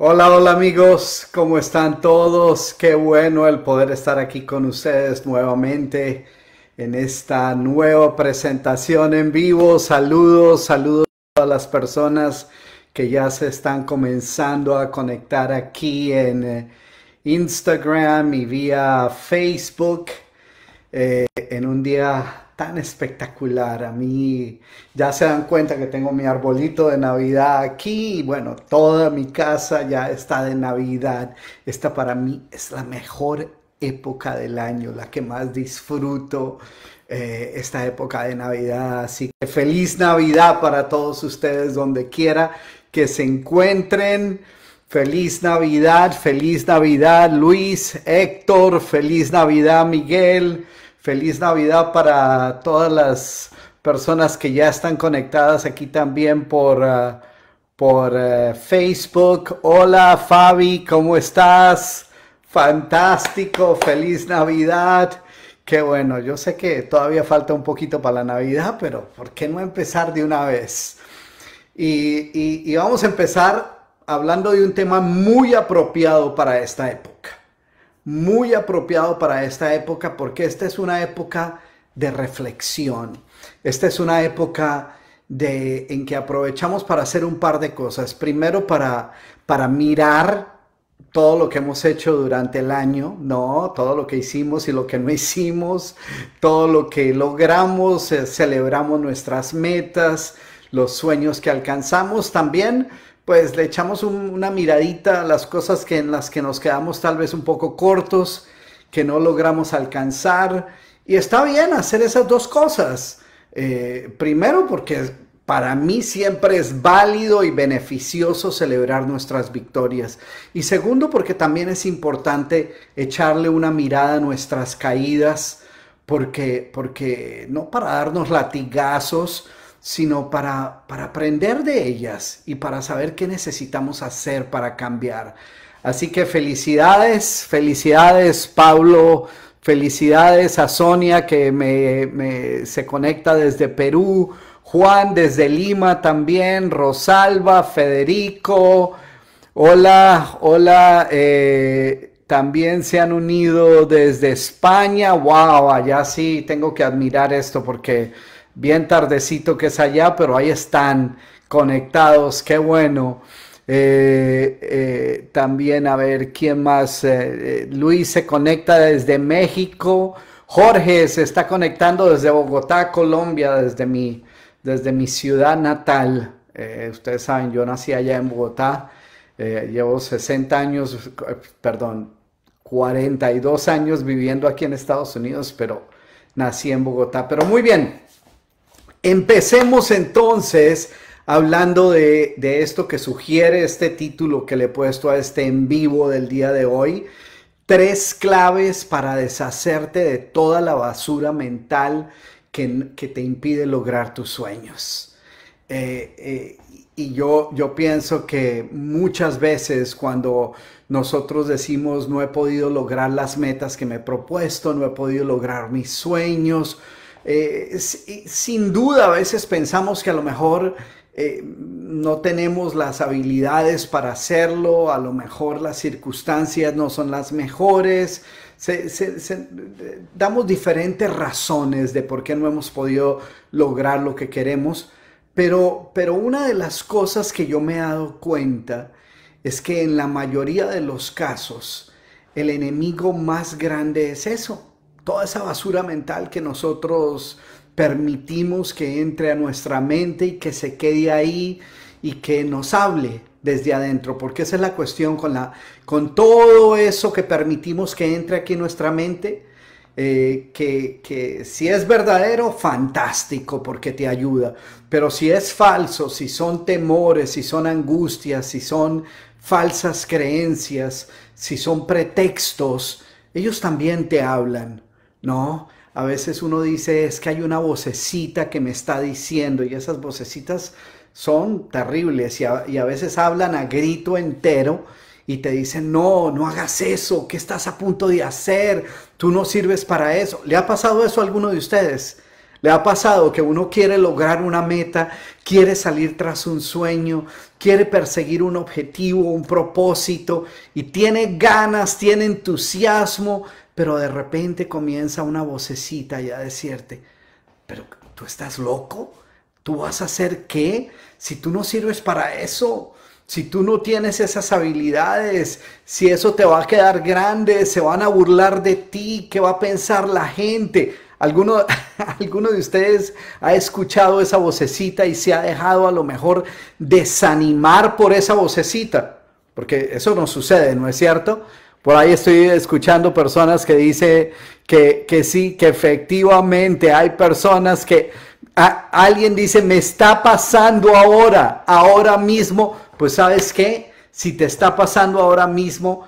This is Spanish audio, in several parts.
Hola, hola amigos, ¿cómo están todos? Qué bueno el poder estar aquí con ustedes nuevamente en esta nueva presentación en vivo. Saludos, saludos a las personas que ya se están comenzando a conectar aquí en eh, Instagram y vía Facebook eh, en un día tan espectacular. A mí ya se dan cuenta que tengo mi arbolito de Navidad aquí bueno, toda mi casa ya está de Navidad. Esta para mí es la mejor época del año, la que más disfruto eh, esta época de Navidad. Así que feliz Navidad para todos ustedes donde quiera que se encuentren. Feliz Navidad, feliz Navidad Luis, Héctor, feliz Navidad Miguel. Feliz Navidad para todas las personas que ya están conectadas aquí también por, eh, por eh, Facebook. Hola Fabi, ¿cómo estás? Fantástico, feliz Navidad. Qué bueno, yo sé que todavía falta un poquito para la Navidad, pero ¿por qué no empezar de una vez? y vamos a empezar hablando de un tema muy apropiado para esta época muy apropiado para esta época porque esta es una época de reflexión. Esta es una época de, en que aprovechamos para hacer un par de cosas. Primero para, para mirar todo lo que hemos hecho durante el año, ¿no? Todo lo que hicimos y lo que no hicimos, todo lo que logramos, eh, celebramos nuestras metas, los sueños que alcanzamos también pues le echamos una miradita a las cosas que, en las que nos quedamos tal vez un poco cortos, que no logramos alcanzar. Y está bien hacer esas dos cosas. Eh, primero porque para mí siempre es válido y beneficioso celebrar nuestras victorias. Y segundo porque también es importante echarle una mirada a nuestras caídas, porque, porque no para darnos latigazos, sino para, para aprender de ellas y para saber qué necesitamos hacer para cambiar. Así que felicidades, felicidades Pablo, felicidades a Sonia que me, se conecta desde Perú, Juan desde Lima también, Rosalba, Federico, hola, hola. Eh, también se han unido desde España. Wow, allá sí tengo que admirar esto porque bien tardecito que es allá, pero ahí están conectados, qué bueno. Eh, eh, también, a ver, ¿quién más? Eh, Luis se conecta desde México. Jorge se está conectando desde Bogotá, Colombia, desde mi, desde mi ciudad natal. ustedes saben, yo nací allá en Bogotá. llevo 60 años, perdón, 42 años viviendo aquí en Estados Unidos, pero nací en Bogotá. Pero muy bien, Empecemos entonces hablando de, esto que sugiere este título que le he puesto a este en vivo del día de hoy. Tres claves para deshacerte de toda la basura mental que, te impide lograr tus sueños. Eh, eh, y yo, yo pienso que muchas veces cuando nosotros decimos no he podido lograr las metas que me he propuesto, no he podido lograr mis sueños, eh, sin duda, a veces pensamos que a lo mejor eh, no tenemos las habilidades para hacerlo, a lo mejor las circunstancias no son las mejores, damos diferentes razones de por qué no hemos podido lograr lo que queremos, pero, pero una de las cosas que yo me he dado cuenta es que en la mayoría de los casos el enemigo más grande es eso, toda esa basura mental que nosotros permitimos que entre a nuestra mente y que se quede ahí y que nos hable desde adentro, porque esa es la cuestión con, la, con todo eso que permitimos que entre aquí en nuestra mente, eh, que, que si es verdadero, fantástico, porque te ayuda, pero si es falso, si son temores, si son angustias, si son falsas creencias, si son pretextos, ellos también te hablan no, a veces uno dice es que hay una vocecita que me está diciendo y esas vocecitas son terribles y a, veces hablan a grito entero y te dicen, no, no hagas eso, ¿qué estás a punto de hacer? Tú no sirves para eso. ¿Le ha pasado eso a alguno de ustedes? ¿Le ha pasado que uno quiere lograr una meta, quiere salir tras un sueño, quiere perseguir un objetivo, un propósito y tiene ganas, tiene entusiasmo, pero de repente comienza una vocecita ya a decirte, pero tú estás loco, tú vas a hacer qué si tú no sirves para eso. Si tú no tienes esas habilidades, si eso te va a quedar grande, se van a burlar de ti, ¿qué va a pensar la gente? ¿Alguno, ¿Alguno de ustedes ha escuchado esa vocecita y se ha dejado a lo mejor desanimar por esa vocecita? Porque eso no sucede, ¿no es cierto? Por ahí estoy escuchando personas que dicen que, sí, que efectivamente hay personas que alguien dice, me está pasando ahora, ahora mismo. Pues sabes qué, si te está pasando ahora mismo,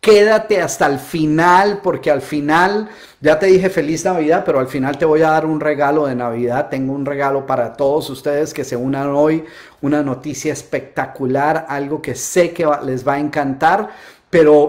quédate hasta el final, porque al final, ya te dije feliz Navidad, pero al final te voy a dar un regalo de Navidad. Tengo un regalo para todos ustedes que se unan hoy, una noticia espectacular, algo que sé que les va a encantar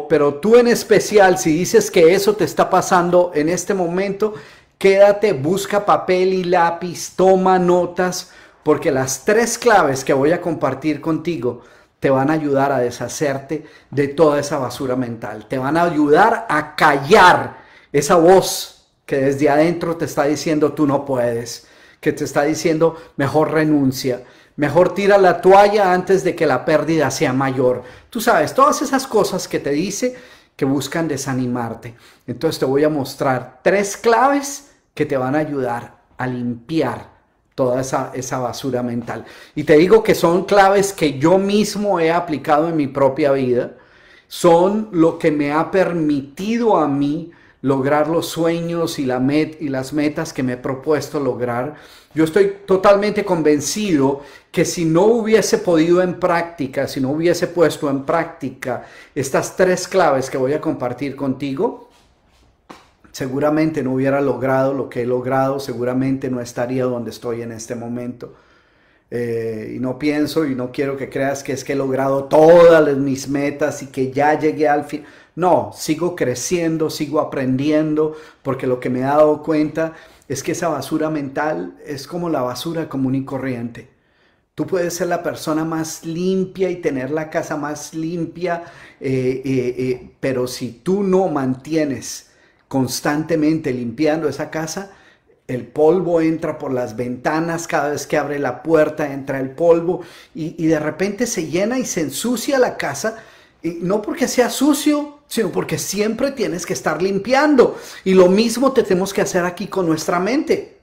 pero, tú en especial, si dices que eso te está pasando en este momento, quédate, busca papel y lápiz, toma notas, porque las tres claves que voy a compartir contigo te van a ayudar a deshacerte de toda esa basura mental, te van a ayudar a callar esa voz que desde adentro te está diciendo tú no puedes, que te está diciendo mejor renuncia, Mejor tira la toalla antes de que la pérdida sea mayor. Tú sabes, todas esas cosas que te dice que buscan desanimarte. Entonces te voy a mostrar tres claves que te van a ayudar a limpiar toda esa, esa, basura mental. Y te digo que son claves que yo mismo he aplicado en mi propia vida, son lo que me ha permitido a mí lograr los sueños y, las metas que me he propuesto lograr. Yo estoy totalmente convencido que si no hubiese podido en práctica, si no hubiese puesto en práctica estas tres claves que voy a compartir contigo, seguramente no hubiera logrado lo que he logrado, seguramente no estaría donde estoy en este momento. Eh, y no pienso y no quiero que creas que es que he logrado todas mis metas y que ya llegué al fin. No, sigo creciendo, sigo aprendiendo, porque lo que me he dado cuenta es que esa basura mental es como la basura común y corriente. Tú puedes ser la persona más limpia y tener la casa más limpia, eh, eh, eh, pero si tú no mantienes constantemente limpiando esa casa, el polvo entra por las ventanas, cada vez que abre la puerta entra el polvo y, y de repente se llena y se ensucia la casa, y no porque sea sucio, sino porque siempre tienes que estar limpiando. Y lo mismo te tenemos que hacer aquí con nuestra mente.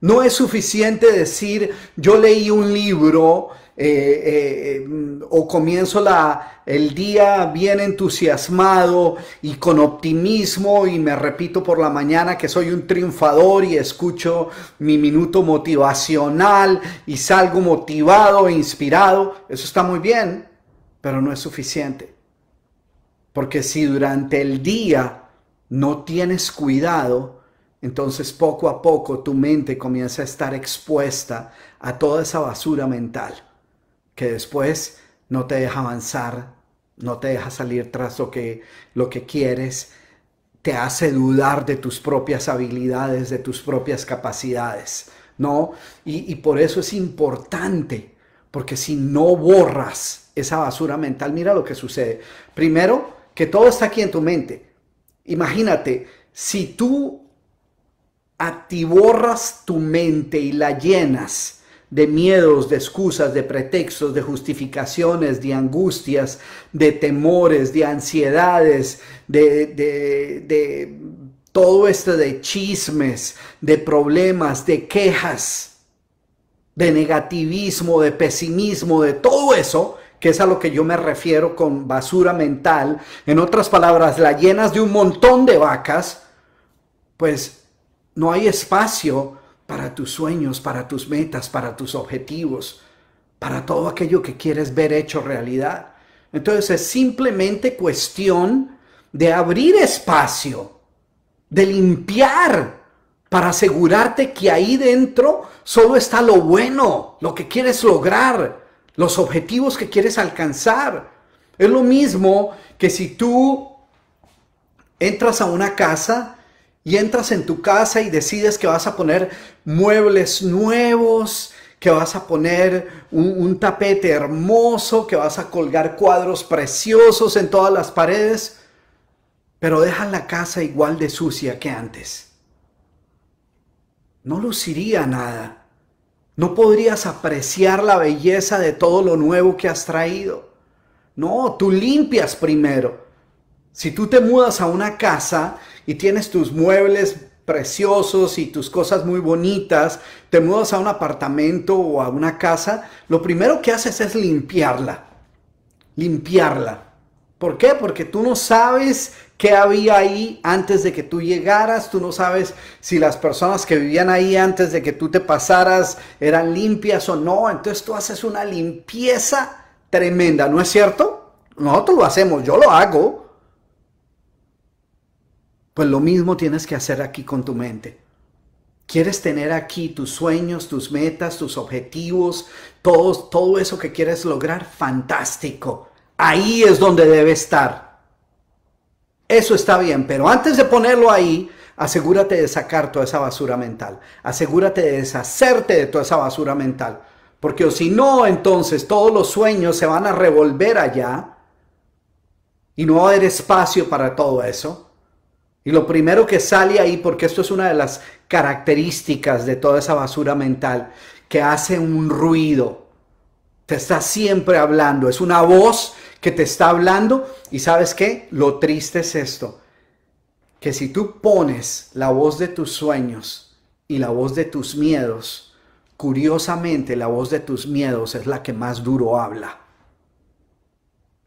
No es suficiente decir, yo leí un libro eh, eh, o comienzo la, el día bien entusiasmado y con optimismo y me repito por la mañana que soy un triunfador y escucho mi minuto motivacional y salgo motivado e inspirado. Eso está muy bien, pero no es suficiente. Porque si durante el día no tienes cuidado, entonces poco a poco tu mente comienza a estar expuesta a toda esa basura mental que después no te deja avanzar, no te deja salir tras lo que, lo que quieres, te hace dudar de tus propias habilidades, de tus propias capacidades, ¿no? y por eso es importante, porque si no borras esa basura mental, mira lo que sucede. Primero, que todo está aquí en tu mente. Imagínate, si tú atiborras tu mente y la llenas, de miedos, de excusas, de pretextos, de justificaciones, de angustias, de temores, de ansiedades, de, todo esto de chismes, de problemas, de quejas, de negativismo, de pesimismo, de todo eso, que es a lo que yo me refiero con basura mental, en otras palabras, la llenas de un montón de vacas, pues no hay espacio para tus sueños, para tus metas, para tus objetivos, para todo aquello que quieres ver hecho realidad. Entonces es simplemente cuestión de abrir espacio, de limpiar para asegurarte que ahí dentro solo está lo bueno, lo que quieres lograr, los objetivos que quieres alcanzar. Es lo mismo que si tú entras a una casa y entras en tu casa y decides que vas a poner muebles nuevos, que vas a poner un, tapete hermoso, que vas a colgar cuadros preciosos en todas las paredes, pero dejas la casa igual de sucia que antes. No luciría nada. No podrías apreciar la belleza de todo lo nuevo que has traído. No, tú limpias primero. Si tú te mudas a una casa y tienes tus muebles preciosos y tus cosas muy bonitas, te mudas a un apartamento o a una casa, lo primero que haces es limpiarla. Limpiarla. ¿Por qué? Porque tú no sabes qué había ahí antes de que tú llegaras, tú no sabes si las personas que vivían ahí antes de que tú te pasaras eran limpias o no, entonces tú haces una limpieza tremenda, ¿no es cierto? Nosotros lo hacemos, yo lo hago. Pues lo mismo tienes que hacer aquí con tu mente. Quieres tener aquí tus sueños, tus metas, tus objetivos, todo, todo eso que quieres lograr, fantástico. Ahí es donde debe estar. Eso está bien, pero antes de ponerlo ahí, asegúrate de sacar toda esa basura mental. Asegúrate de deshacerte de toda esa basura mental. Porque si no, entonces todos los sueños se van a revolver allá y no va a haber espacio para todo eso. Y lo primero que sale ahí, porque esto es una de las características de toda esa basura mental, que hace un ruido, te está siempre hablando, es una voz que te está hablando. Y sabes qué? Lo triste es esto. Que si tú pones la voz de tus sueños y la voz de tus miedos, curiosamente la voz de tus miedos es la que más duro habla.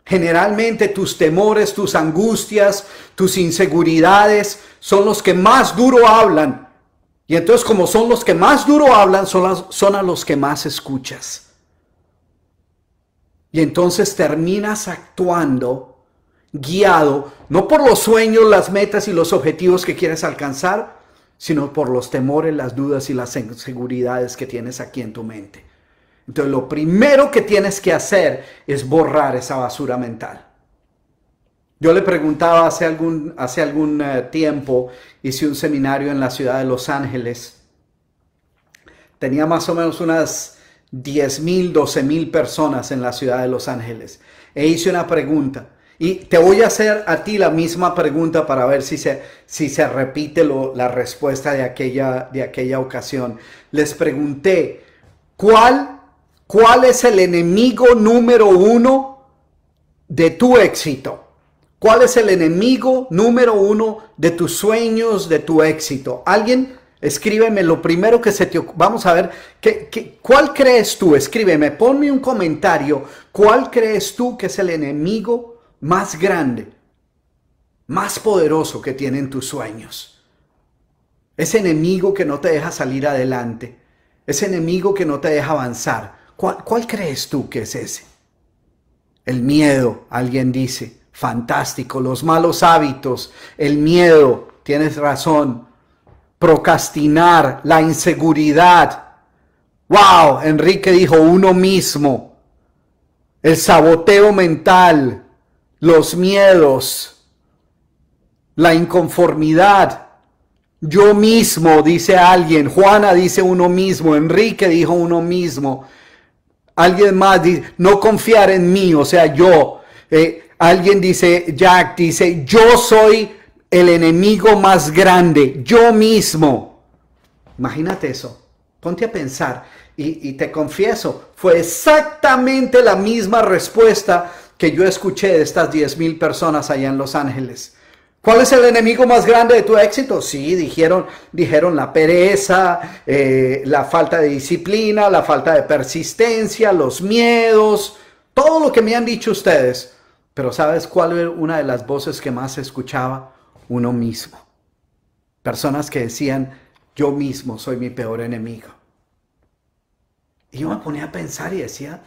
Generalmente tus temores, tus angustias, tus inseguridades son los que más duro hablan. Y entonces como son los que más duro hablan, son, son a los que más escuchas. Y entonces terminas actuando guiado no por los sueños, las metas y los objetivos que quieres alcanzar, sino por los temores, las dudas y las inseguridades que tienes aquí en tu mente. Entonces lo primero que tienes que hacer es borrar esa basura mental. Yo le preguntaba hace algún, hace algún eh, tiempo, hice un seminario en la ciudad de Los Ángeles. Tenía más o menos unas 10 mil, 12 mil personas en la ciudad de Los Ángeles. E hice una pregunta. Y te voy a hacer a ti la misma pregunta para ver si se, si se repite lo, la respuesta de aquella, de aquella ocasión. Les pregunté, ¿cuál, ¿cuál es el enemigo número uno de tu éxito? ¿Cuál es el enemigo número uno de tus sueños, de tu éxito? ¿Alguien? Escríbeme lo primero que se te Vamos a ver, ¿qué, qué, cuál crees tú? Escríbeme, ponme un comentario. ¿Cuál crees tú que es el enemigo más grande, más poderoso que tienen tus sueños? Ese enemigo que no te deja salir adelante. Ese enemigo que no te deja avanzar. ¿Cuál, cuál crees tú que es ese? El miedo, alguien dice. Fantástico. Los malos hábitos. El miedo. Tienes razón procrastinar, la inseguridad. Wow, Enrique dijo uno mismo, el saboteo mental, los miedos, la inconformidad. Yo mismo, dice alguien, Juana dice uno mismo, Enrique dijo uno mismo. Alguien más dice, no confiar en mí, o sea, yo. Eh, alguien dice, Jack dice, yo soy el enemigo más grande, yo mismo. Imagínate eso, ponte a pensar. Y, te confieso, fue exactamente la misma respuesta que yo escuché de estas 10 mil personas allá en Los Ángeles. ¿Cuál es el enemigo más grande de tu éxito? Sí, dijeron, dijeron la pereza, eh, la falta de disciplina, la falta de persistencia, los miedos, todo lo que me han dicho ustedes. Pero ¿sabes cuál era una de las voces que más escuchaba? uno mismo. Personas que decían, yo mismo soy mi peor enemigo. Y yo me ponía a pensar y decía,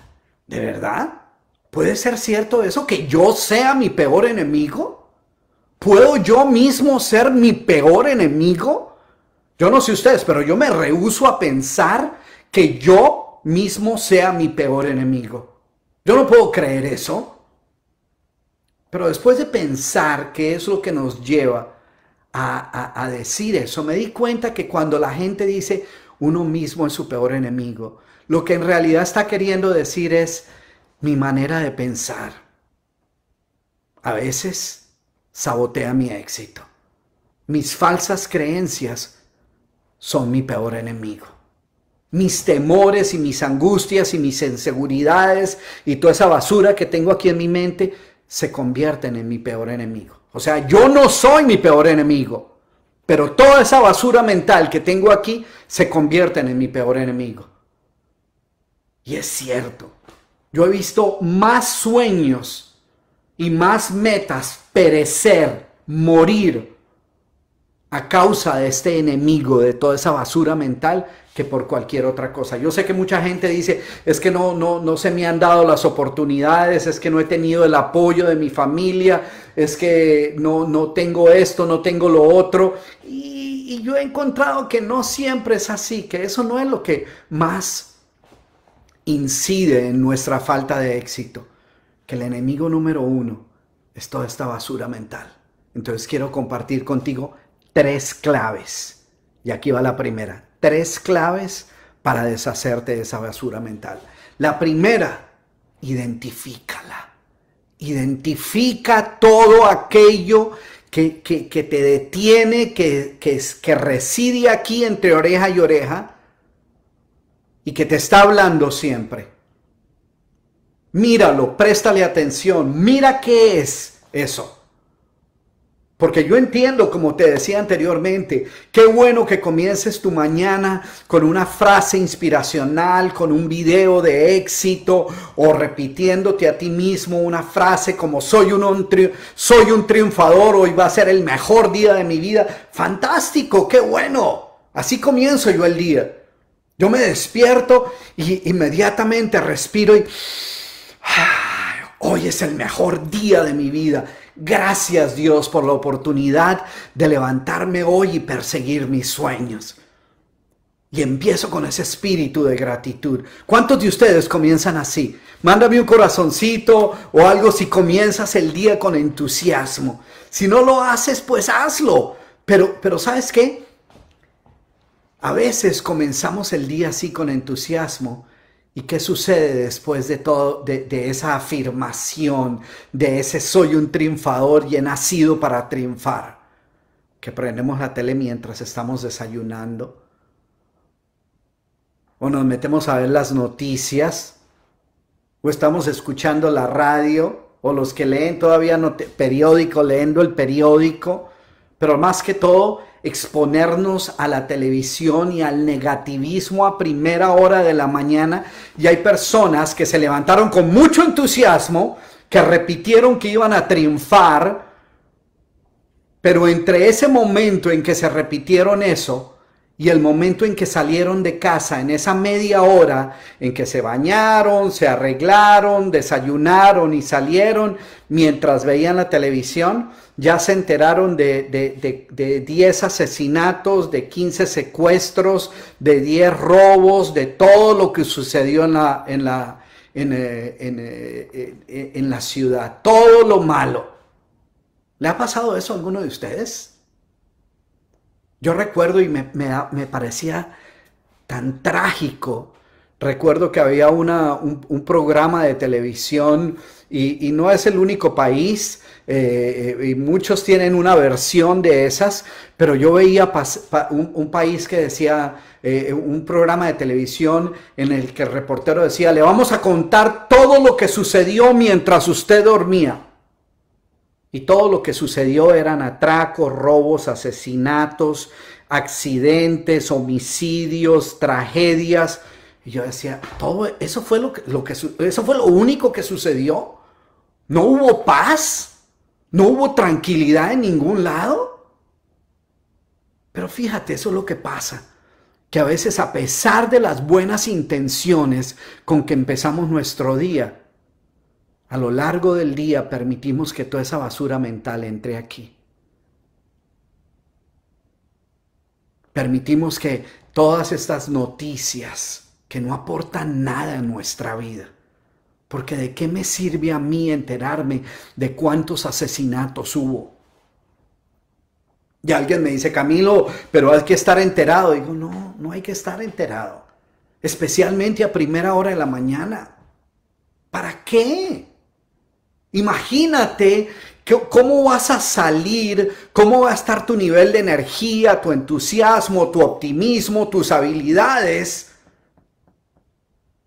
¿de verdad? ¿Puede ser cierto eso? ¿Que yo sea mi peor enemigo? ¿Puedo yo mismo ser mi peor enemigo? Yo no sé ustedes, pero yo me rehúso a pensar que yo mismo sea mi peor enemigo. Yo no puedo creer eso. Pero después de pensar qué es lo que nos lleva a, a, a decir eso, me di cuenta que cuando la gente dice uno mismo es su peor enemigo, lo que en realidad está queriendo decir es mi manera de pensar. A veces sabotea mi éxito. Mis falsas creencias son mi peor enemigo. Mis temores y mis angustias y mis inseguridades y toda esa basura que tengo aquí en mi mente se convierten en mi peor enemigo. O sea, yo no soy mi peor enemigo, pero toda esa basura mental que tengo aquí se convierten en mi peor enemigo. Y es cierto, yo he visto más sueños y más metas perecer, morir a causa de este enemigo, de toda esa basura mental, que por cualquier otra cosa. Yo sé que mucha gente dice, es que no, no, no se me han dado las oportunidades, es que no he tenido el apoyo de mi familia, es que no, no tengo esto, no tengo lo otro. y yo he encontrado que no siempre es así, que eso no es lo que más incide en nuestra falta de éxito, que el enemigo número uno es toda esta basura mental. Entonces quiero compartir contigo tres claves. Y aquí va la primera tres claves para deshacerte de esa basura mental. La primera, identifícala. Identifica todo aquello que, te detiene, que, que reside aquí entre oreja y oreja y que te está hablando siempre. Míralo, préstale atención, mira qué es eso. Porque yo entiendo, como te decía anteriormente, qué bueno que comiences tu mañana con una frase inspiracional, con un video de éxito o repitiéndote a ti mismo una frase como soy un, soy un triunfador, hoy va a ser el mejor día de mi vida. Fantástico, qué bueno. Así comienzo yo el día. Yo me despierto y inmediatamente respiro y hoy es el mejor día de mi vida Gracias Dios por la oportunidad de levantarme hoy y perseguir mis sueños. Y empiezo con ese espíritu de gratitud. ¿Cuántos de ustedes comienzan así? Mándame un corazoncito o algo si comienzas el día con entusiasmo. Si no lo haces, pues hazlo. Pero, pero ¿sabes qué? A veces comenzamos el día así con entusiasmo ¿Y qué sucede después de todo, de, esa afirmación, de ese soy un triunfador y he nacido para triunfar? Que prendemos la tele mientras estamos desayunando. O nos metemos a ver las noticias. O estamos escuchando la radio. O los que leen todavía no periódico, leyendo el periódico. Pero más que todo, exponernos a la televisión y al negativismo a primera hora de la mañana. Y hay personas que se levantaron con mucho entusiasmo, que repitieron que iban a triunfar, pero entre ese momento en que se repitieron eso, y el momento en que salieron de casa, en esa media hora en que se bañaron, se arreglaron, desayunaron y salieron, mientras veían la televisión, ya se enteraron de, 10 asesinatos, de 15 secuestros, de 10 robos, de todo lo que sucedió en la, en la, eh, eh, en, en, la ciudad, todo lo malo. ¿Le ha pasado eso a alguno de ustedes? Yo recuerdo y me, parecía tan trágico. Recuerdo que había un, programa de televisión y, no es el único país, eh, eh, y muchos tienen una versión de esas, pero yo veía un, país que decía, eh, un programa de televisión en el que el reportero decía, le vamos a contar todo lo que sucedió mientras usted dormía. Y todo lo que sucedió eran atracos, robos, asesinatos, accidentes, homicidios, tragedias. Y yo decía, todo eso fue lo lo que eso fue lo único que sucedió. No hubo paz, no hubo tranquilidad en ningún lado. Pero fíjate, eso es lo que pasa. Que a veces a pesar de las buenas intenciones con que empezamos nuestro día, a lo largo del día permitimos que toda esa basura mental entre aquí. Permitimos que todas estas noticias que no aportan nada en nuestra vida, porque de qué me sirve a mí enterarme de cuántos asesinatos hubo. Y alguien me dice, Camilo, pero hay que estar enterado. digo, no, no hay que estar enterado. Especialmente a primera hora de la mañana. ¿Para qué? Imagínate ¿Cómo vas a salir? ¿Cómo va a estar tu nivel de energía, tu entusiasmo, tu optimismo, tus habilidades?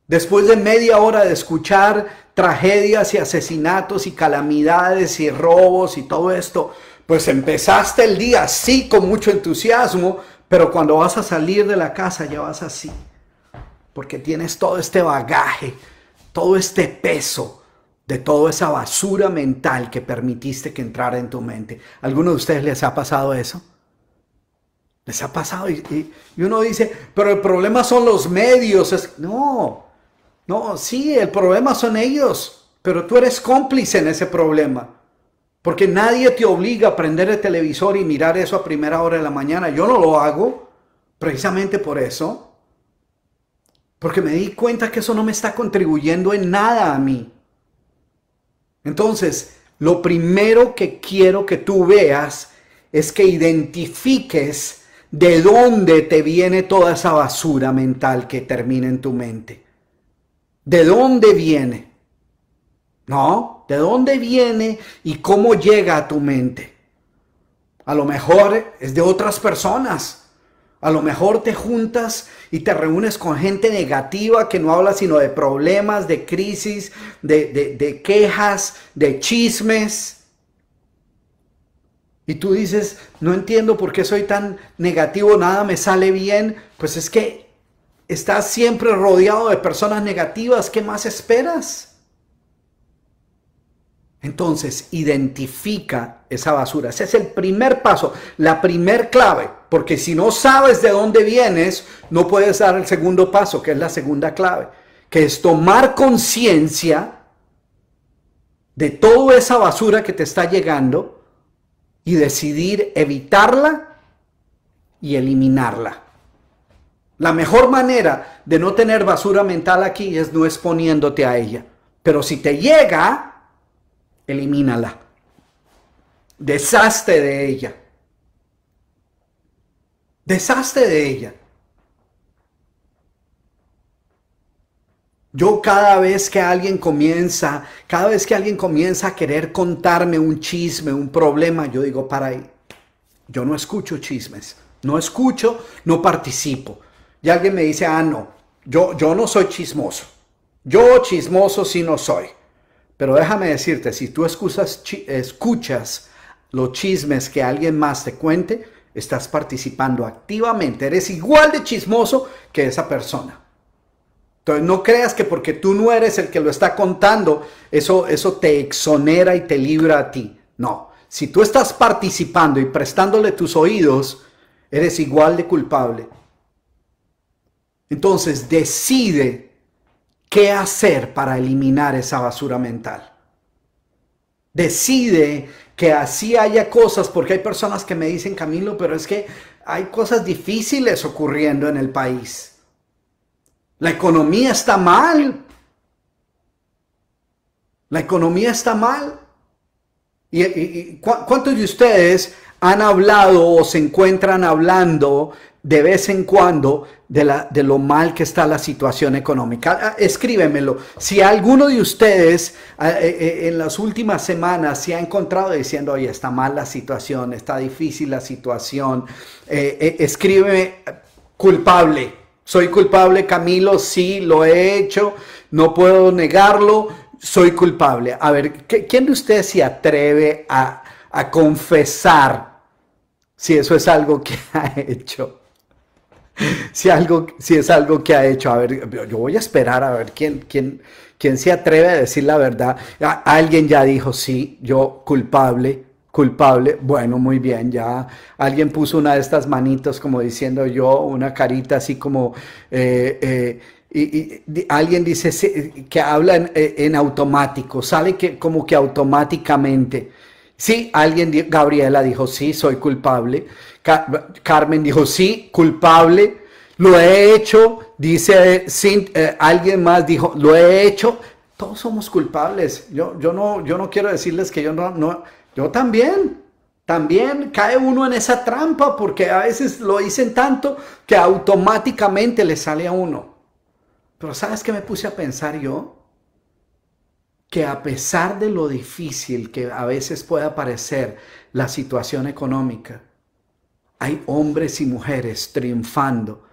Después de media hora de escuchar tragedias y asesinatos y calamidades y robos y todo esto, pues empezaste el día así con mucho entusiasmo, pero cuando vas a salir de la casa ya vas así, porque tienes todo este bagaje, todo este peso de toda esa basura mental que permitiste que entrara en tu mente. ¿Alguno de ustedes les ha pasado eso? Les ha pasado y, y, uno dice, pero el problema son los medios. no, no, sí, el problema son ellos, pero tú eres cómplice en ese problema. Porque nadie te obliga a prender el televisor y mirar eso a primera hora de la mañana. Yo no lo hago precisamente por eso. Porque me di cuenta que eso no me está contribuyendo en nada a mí. Entonces, lo primero que quiero que tú veas es que identifiques de dónde te viene toda esa basura mental que termina en tu mente. ¿De dónde viene? ¿No? ¿De dónde viene y cómo llega a tu mente? A lo mejor es de otras personas. A lo mejor te juntas y te reúnes con gente negativa que no habla sino de problemas, de crisis, de, quejas, de chismes. Y tú dices, no entiendo por qué soy tan negativo, nada me sale bien. Pues es que estás siempre rodeado de personas negativas, ¿qué más esperas? Entonces, identifica esa basura. Ese es el primer paso, la primer clave porque si no sabes de dónde vienes, no puedes dar el segundo paso, que es la segunda clave, que es tomar conciencia de toda esa basura que te está llegando y decidir evitarla y eliminarla. La mejor manera de no tener basura mental aquí es no exponiéndote a ella. Pero si te llega, elimínala. Deshazte de ella. Deshazte de ella. Yo cada vez que alguien comienza, cada vez que alguien comienza a querer contarme un chisme, un problema, yo digo, para ahí, yo no escucho chismes, no escucho, no participo. Y alguien me dice, ah, no, yo, yo no soy chismoso. Yo chismoso sí no soy. Pero déjame decirte, si tú escuchas los chismes que alguien más te cuente, estás participando activamente, eres igual de chismoso que esa persona. Entonces no creas que porque tú no eres el que lo está contando, eso, eso te exonera y te libra a ti. No, si tú estás participando y prestándole tus oídos, eres igual de culpable. Entonces decide qué hacer para eliminar esa basura mental. Decide que así haya cosas, porque hay personas que me dicen, Camilo, pero es que hay cosas difíciles ocurriendo en el país. La economía está mal. La economía está mal. ¿Y, cuántos de ustedes han hablado o se encuentran hablando de vez en cuando de, la, de lo mal que está la situación económica. Ah, escríbemelo. Si alguno de ustedes ah, eh, eh, en las últimas semanas se ha encontrado diciendo, oye, está mal la situación, está difícil la situación, escribe eh, escríbeme culpable. Soy culpable, Camilo, sí, lo he hecho, no puedo negarlo, soy culpable. A ver, ¿quién de ustedes se atreve a confesar si eso es algo que ha hecho? si, algo, si es algo que ha hecho, a ver, yo voy a esperar a ver quién, quién, quién se atreve a decir la verdad. alguien ya dijo, sí, yo culpable, culpable. Bueno, muy bien, ya alguien puso una de estas manitos como diciendo yo, una carita así como... Eh, eh, y, alguien dice que habla en, eh, en automático, sale que, como que automáticamente. Sí, alguien, Gabriela dijo, sí, soy culpable. Carmen dijo, sí, culpable. Lo he hecho, dice eh, eh, alguien más, dijo, lo he hecho. Todos somos culpables. Yo, yo, no, yo no quiero decirles que yo no, no, yo también. También cae uno en esa trampa porque a veces lo dicen tanto que automáticamente le sale a uno. Pero ¿sabes qué me puse a pensar yo? que a pesar de lo difícil que a veces pueda parecer la situación económica, hay hombres y mujeres triunfando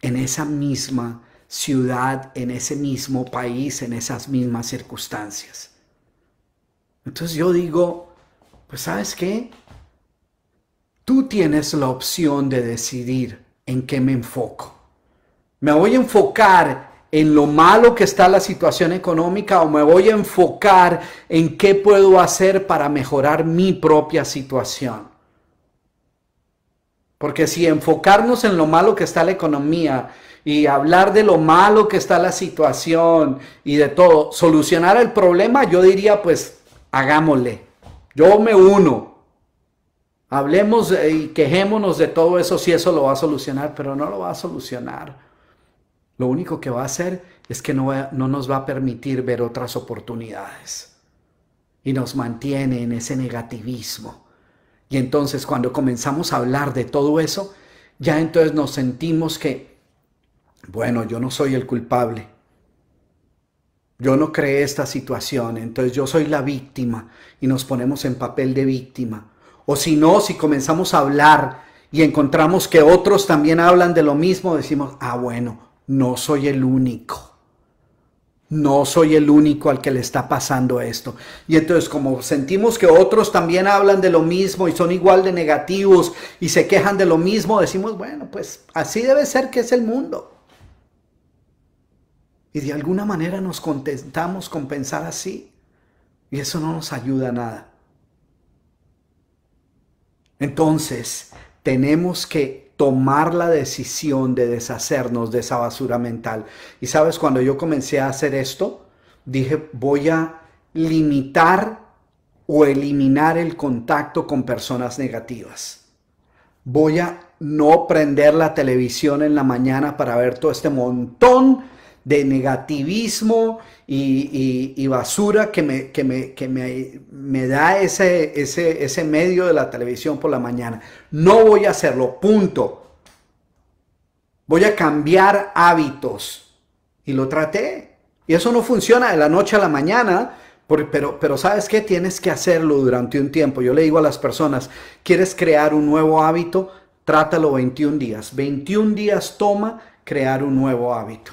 en esa misma ciudad, en ese mismo país, en esas mismas circunstancias. Entonces yo digo, pues sabes qué, tú tienes la opción de decidir en qué me enfoco. ¿Me voy a enfocar en lo malo que está la situación económica o me voy a enfocar en qué puedo hacer para mejorar mi propia situación. Porque si enfocarnos en lo malo que está la economía y hablar de lo malo que está la situación y de todo, solucionar el problema, yo diría pues hagámosle. Yo me uno. Hablemos y quejémonos de todo eso si eso lo va a solucionar, pero no lo va a solucionar lo único que va a hacer es que no, nos va a permitir ver otras oportunidades. Y nos mantiene en ese negativismo. Y entonces cuando comenzamos a hablar de todo eso, ya entonces nos sentimos que, bueno, yo no soy el culpable. Yo no creé esta situación, entonces yo soy la víctima y nos ponemos en papel de víctima. O si no, si comenzamos a hablar y encontramos que otros también hablan de lo mismo, decimos, ah, bueno, no soy el único. No soy el único al que le está pasando esto. Y entonces como sentimos que otros también hablan de lo mismo y son igual de negativos y se quejan de lo mismo, decimos, bueno, pues así debe ser que es el mundo. Y de alguna manera nos contentamos con pensar así. Y eso no nos ayuda a nada. Entonces, tenemos que tomar la decisión de deshacernos de esa basura mental. Y sabes, cuando yo comencé a hacer esto, dije, voy a limitar o eliminar el contacto con personas negativas. Voy a no prender la televisión en la mañana para ver todo este montón de negativismo y, basura que, me, me, que me, da ese, ese, medio de la televisión por la mañana. No voy a hacerlo, punto. Voy a cambiar hábitos. Y lo traté. Y eso no funciona de la noche a la mañana. pero, pero sabes qué, tienes que hacerlo durante un tiempo. Yo le digo a las personas, ¿quieres crear un nuevo hábito? Trátalo 21 días. 21 días toma crear un nuevo hábito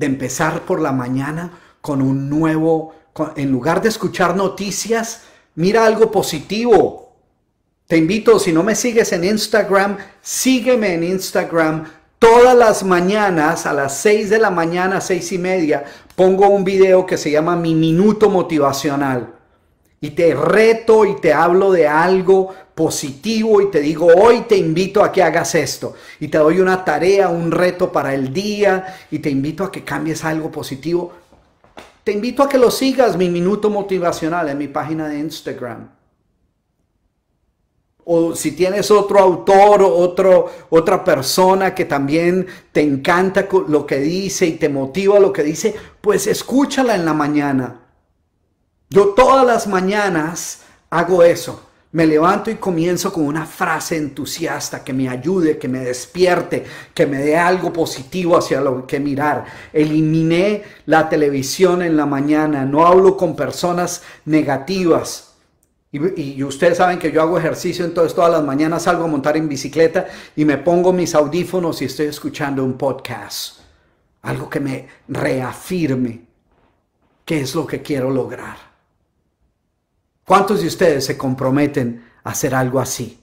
de empezar por la mañana con un nuevo, en lugar de escuchar noticias, mira algo positivo. Te invito, si no me sigues en Instagram, sígueme en Instagram. Todas las mañanas, a las 6 de la mañana, seis y media, pongo un video que se llama Mi Minuto Motivacional. Y te reto y te hablo de algo positivo y te digo, hoy te invito a que hagas esto y te doy una tarea, un reto para el día y te invito a que cambies algo positivo. Te invito a que lo sigas, mi minuto motivacional en mi página de Instagram. O si tienes otro autor o otro, otra persona que también te encanta lo que dice y te motiva lo que dice, pues escúchala en la mañana. Yo todas las mañanas hago eso me levanto y comienzo con una frase entusiasta que me ayude, que me despierte, que me dé algo positivo hacia lo que mirar. Eliminé la televisión en la mañana, no hablo con personas negativas. Y, y, ustedes saben que yo hago ejercicio, entonces todas las mañanas salgo a montar en bicicleta y me pongo mis audífonos y estoy escuchando un podcast. Algo que me reafirme qué es lo que quiero lograr. ¿Cuántos de ustedes se comprometen a hacer algo así?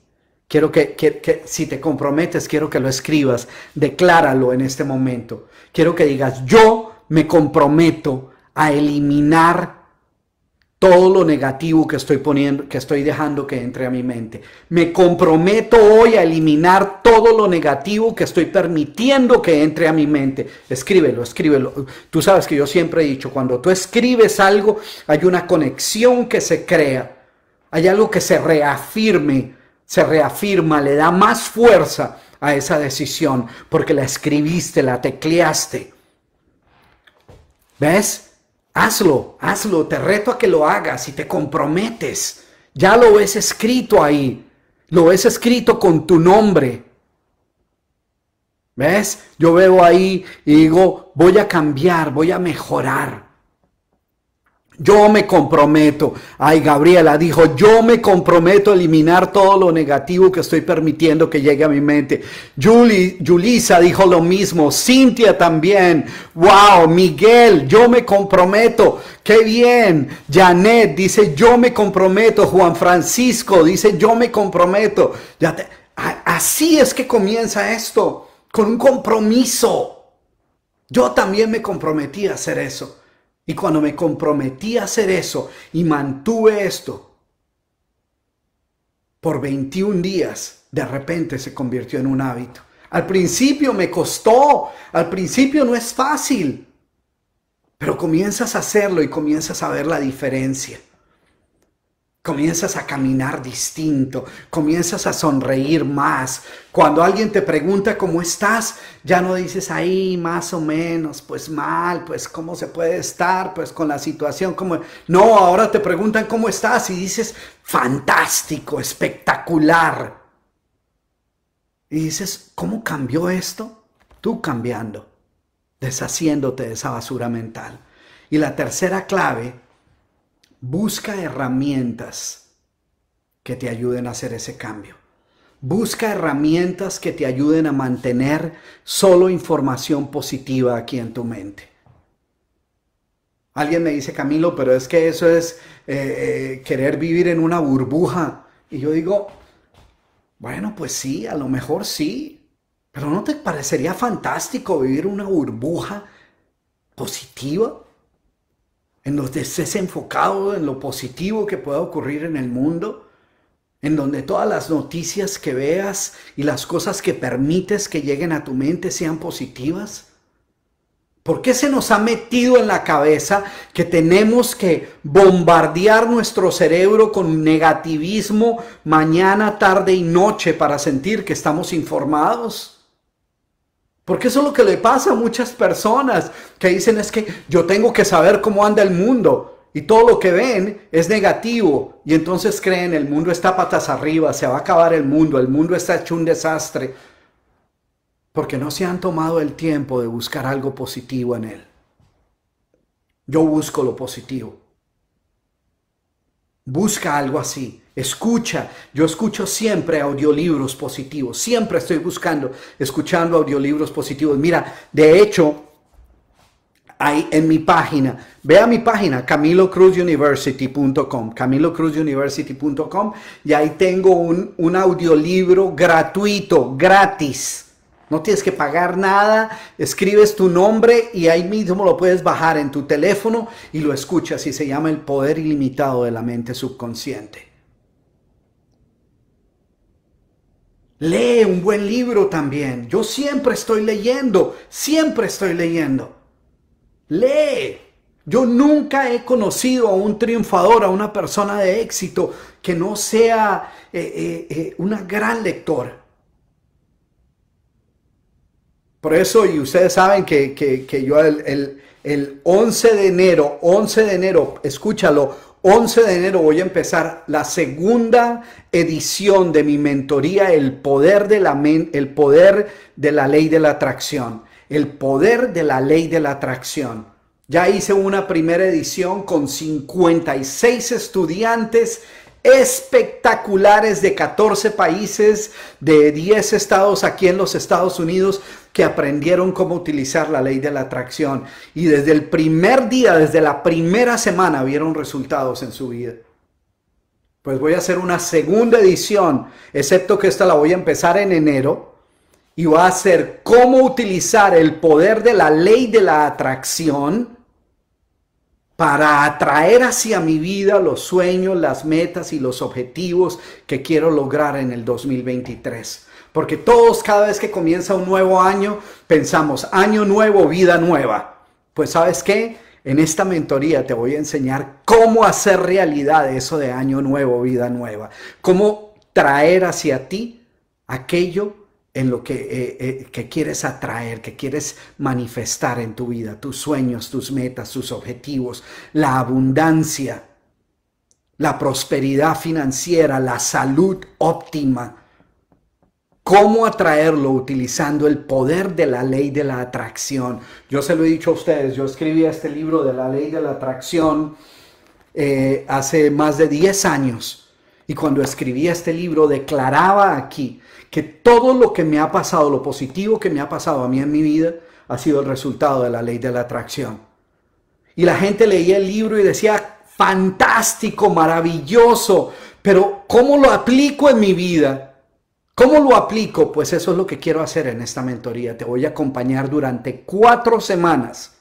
Quiero que, que, si te comprometes, quiero que lo escribas, decláralo en este momento. Quiero que digas, yo me comprometo a eliminar todo lo negativo que estoy poniendo, que estoy dejando que entre a mi mente. Me comprometo hoy a eliminar todo lo negativo que estoy permitiendo que entre a mi mente. Escríbelo, escríbelo. Tú sabes que yo siempre he dicho, cuando tú escribes algo, hay una conexión que se crea. Hay algo que se reafirme, se reafirma, le da más fuerza a esa decisión porque la escribiste, la tecleaste. ¿Ves? Hazlo, hazlo, te reto a que lo hagas y te comprometes. Ya lo ves escrito ahí, lo ves escrito con tu nombre. ¿Ves? Yo veo ahí y digo, voy a cambiar, voy a mejorar. Yo me comprometo, ay Gabriela dijo, yo me comprometo a eliminar todo lo negativo que estoy permitiendo que llegue a mi mente. Juli, Julisa dijo lo mismo, Cintia también, wow, Miguel, yo me comprometo, qué bien. Janet dice, yo me comprometo, Juan Francisco dice, yo me comprometo. Ya así es que comienza esto, con un compromiso. Yo también me comprometí a hacer eso. Y cuando me comprometí a hacer eso y mantuve esto por 21 días, de repente se convirtió en un hábito. Al principio me costó, al principio no es fácil, pero comienzas a hacerlo y comienzas a ver la diferencia comienzas a caminar distinto, comienzas a sonreír más. Cuando alguien te pregunta cómo estás, ya no dices ahí más o menos, pues mal, pues cómo se puede estar, pues con la situación como no, ahora te preguntan cómo estás y dices fantástico, espectacular. Y dices, ¿cómo cambió esto? Tú cambiando, deshaciéndote de esa basura mental. Y la tercera clave Busca herramientas que te ayuden a hacer ese cambio. Busca herramientas que te ayuden a mantener solo información positiva aquí en tu mente. Alguien me dice, Camilo, pero es que eso es eh, eh, querer vivir en una burbuja. Y yo digo, bueno, pues sí, a lo mejor sí, pero ¿no te parecería fantástico vivir una burbuja positiva? en donde estés enfocado en lo positivo que pueda ocurrir en el mundo, en donde todas las noticias que veas y las cosas que permites que lleguen a tu mente sean positivas. ¿Por qué se nos ha metido en la cabeza que tenemos que bombardear nuestro cerebro con negativismo mañana, tarde y noche para sentir que estamos informados? Porque eso es lo que le pasa a muchas personas que dicen es que yo tengo que saber cómo anda el mundo. Y todo lo que ven es negativo. Y entonces creen, el mundo está patas arriba, se va a acabar el mundo, el mundo está hecho un desastre. Porque no se han tomado el tiempo de buscar algo positivo en él. Yo busco lo positivo. Busca algo así. Escucha, yo escucho siempre audiolibros positivos, siempre estoy buscando, escuchando audiolibros positivos. Mira, de hecho, hay en mi página, ve a mi página camilocruzuniversity.com, camilocruzuniversity.com y ahí tengo un, un audiolibro gratuito, gratis. No tienes que pagar nada, escribes tu nombre y ahí mismo lo puedes bajar en tu teléfono y lo escuchas y se llama El Poder Ilimitado de la Mente Subconsciente. Lee un buen libro también. Yo siempre estoy leyendo, siempre estoy leyendo. Lee. Yo nunca he conocido a un triunfador, a una persona de éxito que no sea eh, eh, eh, una gran lector. Por eso, y ustedes saben que, yo el, el 11 de enero, 11 de enero, escúchalo, 11 de enero voy a empezar la segunda edición de mi mentoría, el poder de la, el poder de la ley de la atracción. El poder de la ley de la atracción. Ya hice una primera edición con 56 estudiantes espectaculares de 14 países, de 10 estados aquí en los Estados Unidos, que aprendieron cómo utilizar la ley de la atracción y desde el primer día, desde la primera semana vieron resultados en su vida. Pues voy a hacer una segunda edición, excepto que esta la voy a empezar en enero y va a ser cómo utilizar el poder de la ley de la atracción para atraer hacia mi vida los sueños, las metas y los objetivos que quiero lograr en el 2023. Porque todos cada vez que comienza un nuevo año pensamos, año nuevo, vida nueva. Pues sabes qué? En esta mentoría te voy a enseñar cómo hacer realidad eso de año nuevo, vida nueva. Cómo traer hacia ti aquello en lo que, eh, eh, quieres atraer, que quieres manifestar en tu vida, tus sueños, tus metas, tus objetivos, la abundancia, la prosperidad financiera, la salud óptima, ¿Cómo atraerlo utilizando el poder de la ley de la atracción? Yo se lo he dicho a ustedes, yo escribí este libro de la ley de la atracción eh, hace más de 10 años. Y cuando escribí este libro declaraba aquí que todo lo que me ha pasado, lo positivo que me ha pasado a mí en mi vida, ha sido el resultado de la ley de la atracción. Y la gente leía el libro y decía, fantástico, maravilloso, pero ¿cómo lo aplico en mi vida? ¿Cómo lo aplico? Pues eso es lo que quiero hacer en esta mentoría. Te voy a acompañar durante cuatro semanas.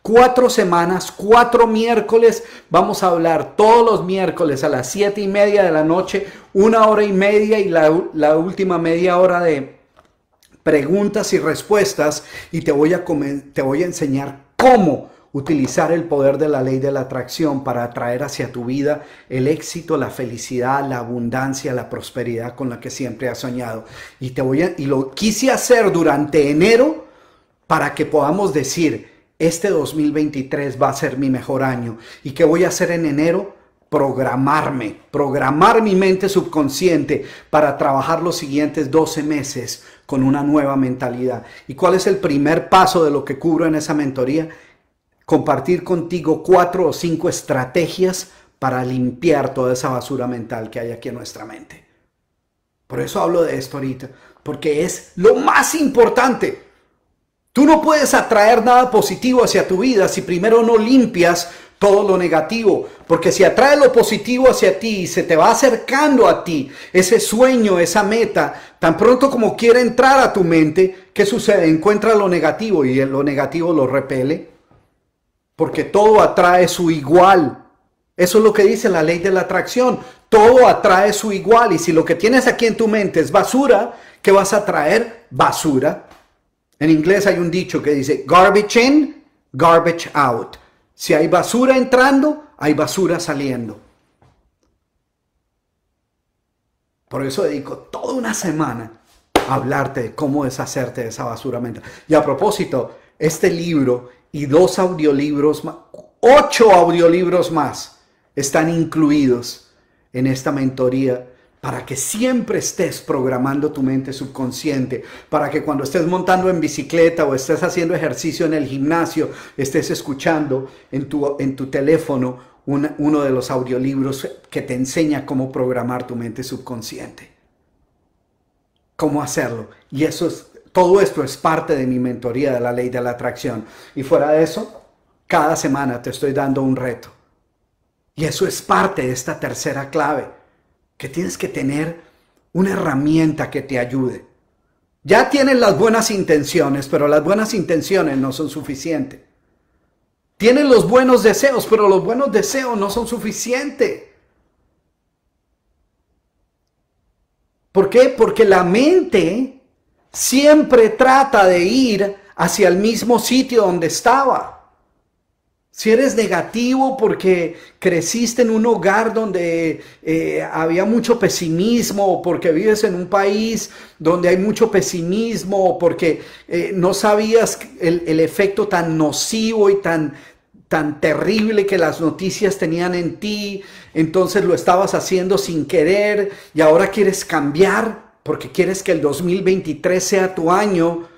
Cuatro semanas, cuatro miércoles. Vamos a hablar todos los miércoles a las siete y media de la noche, una hora y media y la, última media hora de preguntas y respuestas. Y te voy a, te voy a enseñar cómo utilizar el poder de la ley de la atracción para atraer hacia tu vida el éxito, la felicidad, la abundancia, la prosperidad con la que siempre has soñado. Y te voy a, y lo quise hacer durante enero para que podamos decir, este 2023 va a ser mi mejor año. ¿Y qué voy a hacer en enero? Programarme, programar mi mente subconsciente para trabajar los siguientes 12 meses con una nueva mentalidad. ¿Y cuál es el primer paso de lo que cubro en esa mentoría? compartir contigo cuatro o cinco estrategias para limpiar toda esa basura mental que hay aquí en nuestra mente. Por eso hablo de esto ahorita, porque es lo más importante. Tú no puedes atraer nada positivo hacia tu vida si primero no limpias todo lo negativo, porque si atrae lo positivo hacia ti y se te va acercando a ti ese sueño, esa meta, tan pronto como quiere entrar a tu mente, ¿qué sucede? Encuentra lo negativo y lo negativo lo repele porque todo atrae su igual. Eso es lo que dice la ley de la atracción. Todo atrae su igual. Y si lo que tienes aquí en tu mente es basura, ¿qué vas a traer? Basura. En inglés hay un dicho que dice garbage in, garbage out. Si hay basura entrando, hay basura saliendo. Por eso dedico toda una semana a hablarte de cómo deshacerte de esa basura mental. Y a propósito, este libro y dos audiolibros, ocho audiolibros más están incluidos en esta mentoría para que siempre estés programando tu mente subconsciente, para que cuando estés montando en bicicleta o estés haciendo ejercicio en el gimnasio, estés escuchando en tu, en tu teléfono uno de los audiolibros que te enseña cómo programar tu mente subconsciente. Cómo hacerlo. Y eso es todo esto es parte de mi mentoría de la ley de la atracción. Y fuera de eso, cada semana te estoy dando un reto. Y eso es parte de esta tercera clave, que tienes que tener una herramienta que te ayude. Ya tienes las buenas intenciones, pero las buenas intenciones no son suficientes. Tienes los buenos deseos, pero los buenos deseos no son suficientes. ¿Por qué? Porque la mente siempre trata de ir hacia el mismo sitio donde estaba. Si eres negativo porque creciste en un hogar donde eh, había mucho pesimismo, o porque vives en un país donde hay mucho pesimismo, o porque eh, no sabías el, el, efecto tan nocivo y tan, tan terrible que las noticias tenían en ti, entonces lo estabas haciendo sin querer y ahora quieres cambiar, porque quieres que el 2023 sea tu año,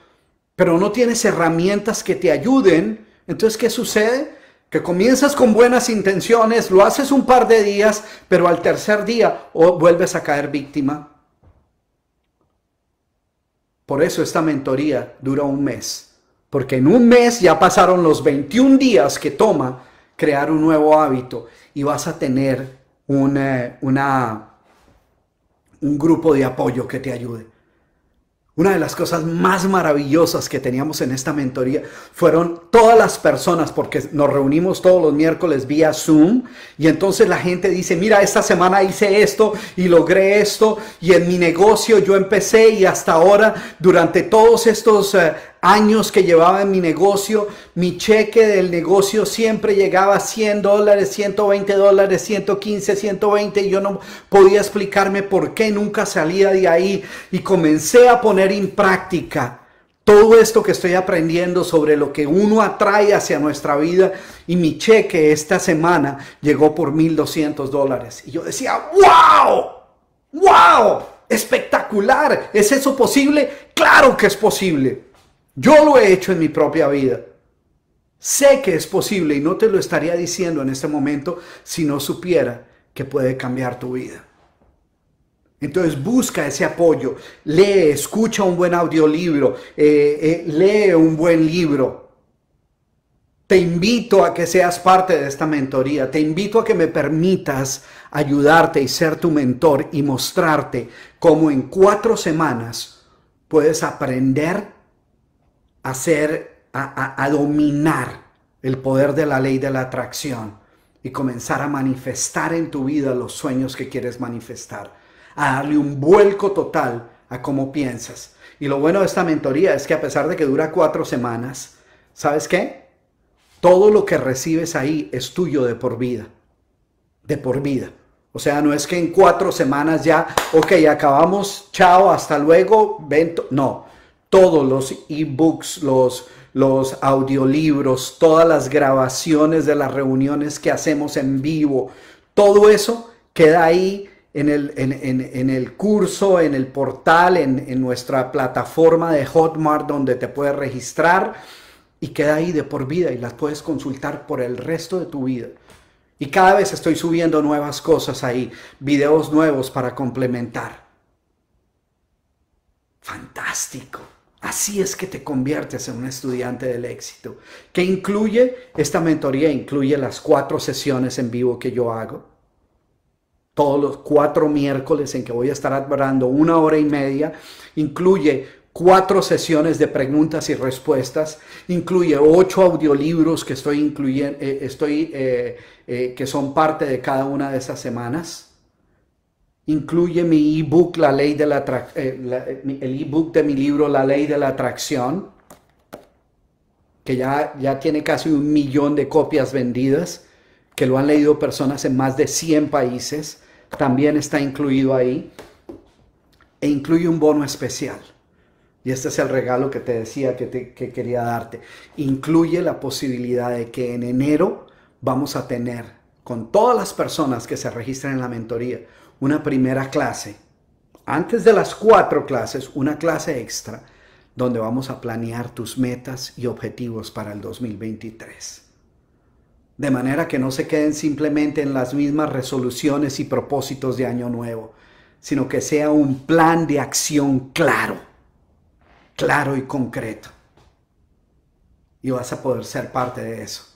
pero no tienes herramientas que te ayuden, entonces ¿qué sucede? Que comienzas con buenas intenciones, lo haces un par de días, pero al tercer día oh, vuelves a caer víctima. Por eso esta mentoría dura un mes, porque en un mes ya pasaron los 21 días que toma crear un nuevo hábito y vas a tener eh, una, una un grupo de apoyo que te ayude. Una de las cosas más maravillosas que teníamos en esta mentoría fueron todas las personas, porque nos reunimos todos los miércoles vía Zoom y entonces la gente dice, mira, esta semana hice esto y logré esto y en mi negocio yo empecé y hasta ahora, durante todos estos eh, años que llevaba en mi negocio, mi cheque del negocio siempre llegaba a 100 dólares, 120 dólares, 115, 120 y yo no podía explicarme por qué nunca salía de ahí y comencé a poner en práctica todo esto que estoy aprendiendo sobre lo que uno atrae hacia nuestra vida y mi cheque esta semana llegó por 1.200 dólares y yo decía, wow, wow, espectacular, ¿es eso posible? Claro que es posible. Yo lo he hecho en mi propia vida. Sé que es posible y no te lo estaría diciendo en este momento si no supiera que puede cambiar tu vida. Entonces busca ese apoyo, lee, escucha un buen audiolibro, eh, eh, lee un buen libro. Te invito a que seas parte de esta mentoría, te invito a que me permitas ayudarte y ser tu mentor y mostrarte cómo en cuatro semanas puedes aprender hacer, a, dominar el poder de la ley de la atracción y comenzar a manifestar en tu vida los sueños que quieres manifestar, a darle un vuelco total a cómo piensas. Y lo bueno de esta mentoría es que a pesar de que dura cuatro semanas, ¿sabes qué? Todo lo que recibes ahí es tuyo de por vida, de por vida. O sea, no es que en cuatro semanas ya, ok, acabamos, chao, hasta luego, vento no todos los ebooks, los, los audiolibros, todas las grabaciones de las reuniones que hacemos en vivo, todo eso queda ahí en el, en el curso, en el portal, en, nuestra plataforma de Hotmart donde te puedes registrar y queda ahí de por vida y las puedes consultar por el resto de tu vida. Y cada vez estoy subiendo nuevas cosas ahí, videos nuevos para complementar. Fantástico. Así es que te conviertes en un estudiante del éxito, que incluye esta mentoría, incluye las cuatro sesiones en vivo que yo hago, todos los cuatro miércoles en que voy a estar hablando una hora y media, incluye cuatro sesiones de preguntas y respuestas, incluye ocho audiolibros que estoy incluyendo, eh, estoy, eh, eh, que son parte de cada una de esas semanas incluye mi ebook, la ley de la, eh, eh, el ebook de mi libro, La ley de la atracción, que ya, ya tiene casi un millón de copias vendidas, que lo han leído personas en más de 100 países, también está incluido ahí, e incluye un bono especial. Y este es el regalo que te decía que, que quería darte. Incluye la posibilidad de que en enero vamos a tener con todas las personas que se registren en la mentoría una primera clase, antes de las cuatro clases, una clase extra, donde vamos a planear tus metas y objetivos para el 2023. De manera que no se queden simplemente en las mismas resoluciones y propósitos de Año Nuevo, sino que sea un plan de acción claro, claro y concreto. Y vas a poder ser parte de eso.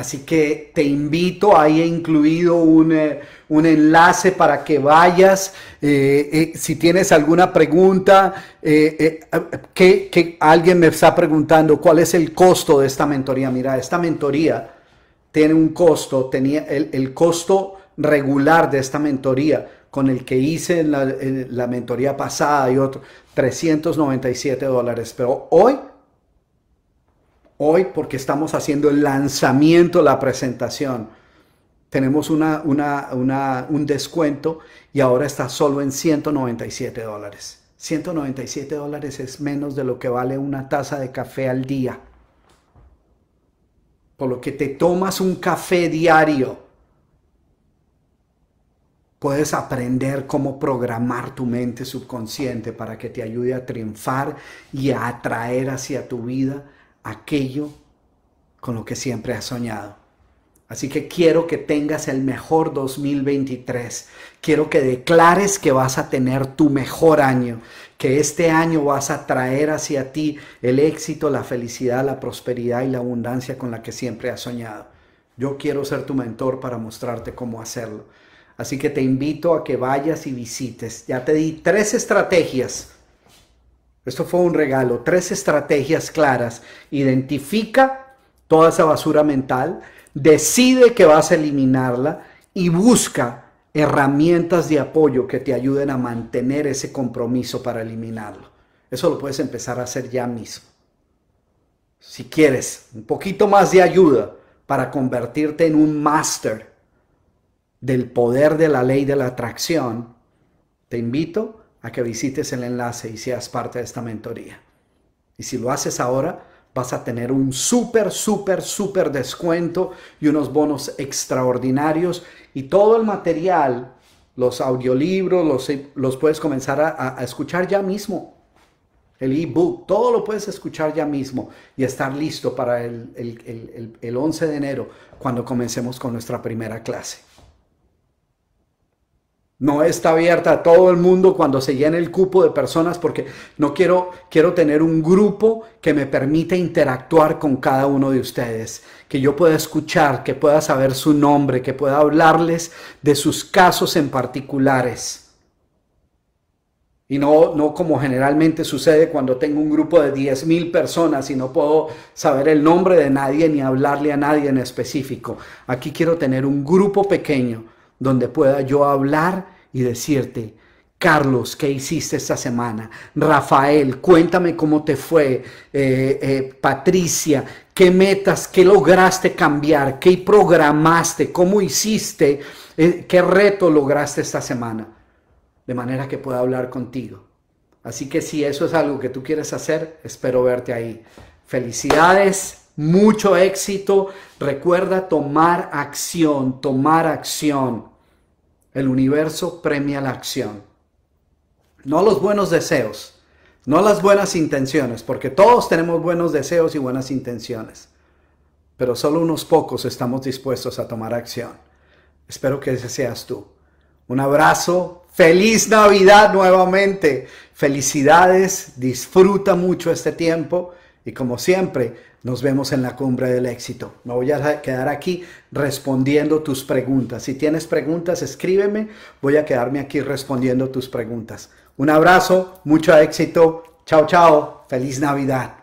Así que te invito, ahí he incluido eh, un, enlace para que vayas. Eh, eh, si tienes alguna pregunta, que, alguien me está preguntando, ¿cuál es el costo de esta mentoría? Mira, esta mentoría tiene un costo, tenía el, costo regular de esta mentoría con el que hice la, la mentoría pasada y otro, 397 dólares, pero hoy Hoy, porque estamos haciendo el lanzamiento, la presentación, tenemos un descuento y ahora está solo en 197 dólares. 197 dólares es menos de lo que vale una taza de café al día. Por lo que te tomas un café diario, puedes aprender cómo programar tu mente subconsciente para que te ayude a triunfar y a atraer hacia tu vida aquello con lo que siempre has soñado. Así que quiero que tengas el mejor 2023. Quiero que declares que vas a tener tu mejor año, que este año vas a traer hacia ti el éxito, la felicidad, la prosperidad y la abundancia con la que siempre has soñado. Yo quiero ser tu mentor para mostrarte cómo hacerlo. Así que te invito a que vayas y visites. Ya te di tres estrategias esto fue un regalo. Tres estrategias claras. Identifica toda esa basura mental, decide que vas a eliminarla y busca herramientas de apoyo que te ayuden a mantener ese compromiso para eliminarlo. Eso lo puedes empezar a hacer ya mismo. Si quieres un poquito más de ayuda para convertirte en un máster del poder de la ley de la atracción, te invito a que visites el enlace y seas parte de esta mentoría. Y si lo haces ahora, vas a tener un súper, súper, súper descuento y unos bonos extraordinarios y todo el material, los audiolibros, los, los puedes comenzar a, escuchar ya mismo. El ebook, todo lo puedes escuchar ya mismo y estar listo para el, el, el, el 11 de enero cuando comencemos con nuestra primera clase. No está abierta a todo el mundo cuando se llena el cupo de personas porque no quiero, quiero tener un grupo que me permita interactuar con cada uno de ustedes, que yo pueda escuchar, que pueda saber su nombre, que pueda hablarles de sus casos en particulares. Y no, no como generalmente sucede cuando tengo un grupo de 10.000 personas y no puedo saber el nombre de nadie ni hablarle a nadie en específico. Aquí quiero tener un grupo pequeño donde pueda yo hablar y decirte, Carlos, ¿qué hiciste esta semana? Rafael, cuéntame cómo te fue. Eh, eh, Patricia, ¿qué metas, qué lograste cambiar? ¿Qué programaste? ¿Cómo hiciste? Eh, ¿Qué reto lograste esta semana? De manera que pueda hablar contigo. Así que si eso es algo que tú quieres hacer, espero verte ahí. Felicidades, mucho éxito. Recuerda tomar acción, tomar acción. El universo premia la acción. No los buenos deseos, no las buenas intenciones, porque todos tenemos buenos deseos y buenas intenciones, pero solo unos pocos estamos dispuestos a tomar acción. Espero que ese seas tú. Un abrazo, feliz Navidad nuevamente, felicidades, disfruta mucho este tiempo y como siempre, nos vemos en la cumbre del éxito. Me voy a quedar aquí respondiendo tus preguntas. Si tienes preguntas, escríbeme. Voy a quedarme aquí respondiendo tus preguntas. Un abrazo, mucho éxito. Chao, chao. Feliz Navidad.